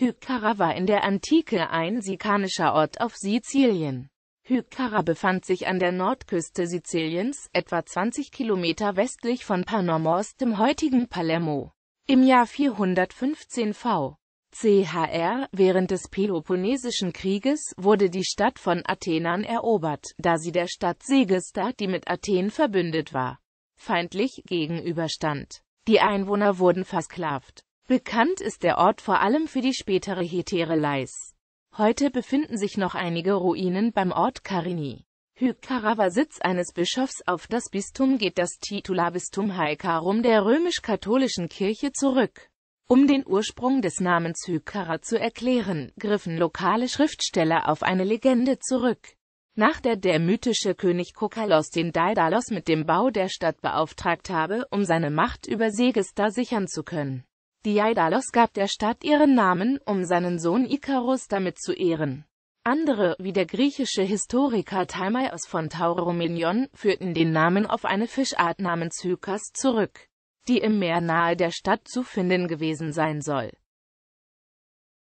Hykara war in der Antike ein sikanischer Ort auf Sizilien. Hykara befand sich an der Nordküste Siziliens, etwa 20 Kilometer westlich von Panormos, dem heutigen Palermo. Im Jahr 415 v. CHR, während des Peloponnesischen Krieges, wurde die Stadt von Athenern erobert, da sie der Stadt Segesta, die mit Athen verbündet war, feindlich gegenüberstand. Die Einwohner wurden versklavt. Bekannt ist der Ort vor allem für die spätere Hetereleis. Heute befinden sich noch einige Ruinen beim Ort Karini. Hykara war Sitz eines Bischofs, auf das Bistum geht das Titularbistum Haikarum der römisch-katholischen Kirche zurück. Um den Ursprung des Namens Hykara zu erklären, griffen lokale Schriftsteller auf eine Legende zurück. Nach der der mythische König Kokalos den Daidalos mit dem Bau der Stadt beauftragt habe, um seine Macht über Segesta sichern zu können. Die Daidalos gab der Stadt ihren Namen, um seinen Sohn Ikarus damit zu ehren. Andere, wie der griechische Historiker Thaimaios von Tauromenion, führten den Namen auf eine Fischart namens Hykas zurück, die im Meer nahe der Stadt zu finden gewesen sein soll